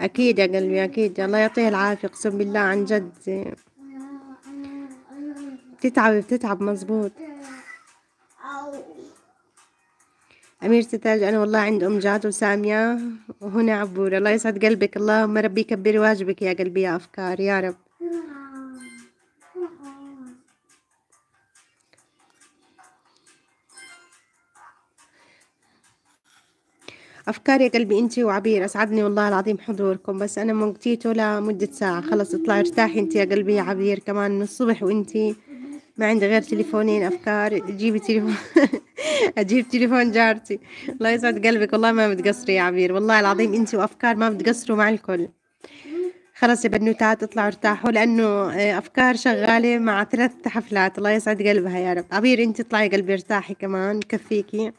Speaker 1: أكيد يا قلبي أكيد الله يعطيه العافية أقسم بالله عن جد بتتعب بتتعب مزبوط أميرة التاج أنا والله عند أم جاد وسامية وهنا عبور الله يسعد قلبك اللهم ربي يكبر واجبك يا قلبي يا أفكار يا رب أفكار يا قلبي أنت وعبير أسعدني والله العظيم حضوركم بس أنا موقتيته لمدة ساعة خلص اطلعي ارتاحي أنت يا قلبي يا عبير كمان من الصبح وأنت ما عندي غير تليفونين أفكار جيبي تليفون أجيب تليفون جارتي الله يسعد قلبك والله ما بتقصري يا عبير والله العظيم أنت وأفكار ما بتقصروا مع الكل خلص يا بنوتات اطلعوا ارتاحوا لانه آه، افكار شغاله مع ثلاث حفلات الله يسعد قلبها يا رب عبير انت اطلعي قلبي ارتاحي كمان كفيكي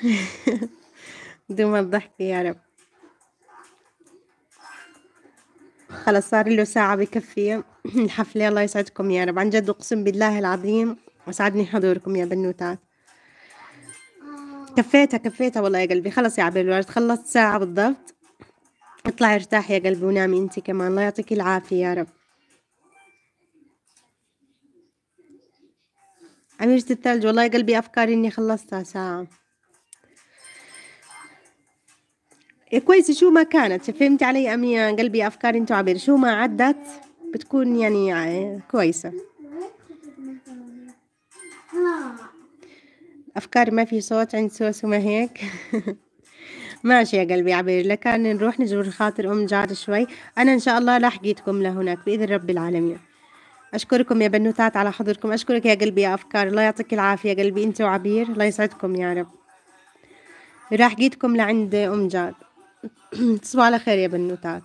Speaker 1: دوما الضحك يا رب خلاص صار له ساعة بكفي الحفلة الله يسعدكم يا رب عن جد أقسم بالله العظيم وسعدني حضوركم يا بنوتات كفيتها كفيتها والله يا قلبي خلص يا عبد الوارد خلصت ساعة بالضبط اطلعي ارتاحي يا قلبي ونامي انت كمان الله يعطيك العافية يا رب أميرة الثلج والله يا قلبي أفكاري إني خلصتها ساعة كويس شو ما كانت فهمت علي أم يا قلبي افكار انتو عبير شو ما عدت بتكون يعني كويسة افكار ما في صوت عند سوسو ما هيك ماشي يا قلبي عبير لكان نروح نجبر خاطر أم جاد شوي أنا إن شاء الله لحقيتكم لهناك بإذن رب العالمين أشكركم يا بنوتات على حضوركم أشكرك يا قلبي يا أفكار الله يعطيك العافية يا قلبي أنت وعبير الله يسعدكم يا رب راح جيتكم لعند أم جاد تصبحوا على خير يا بنوتات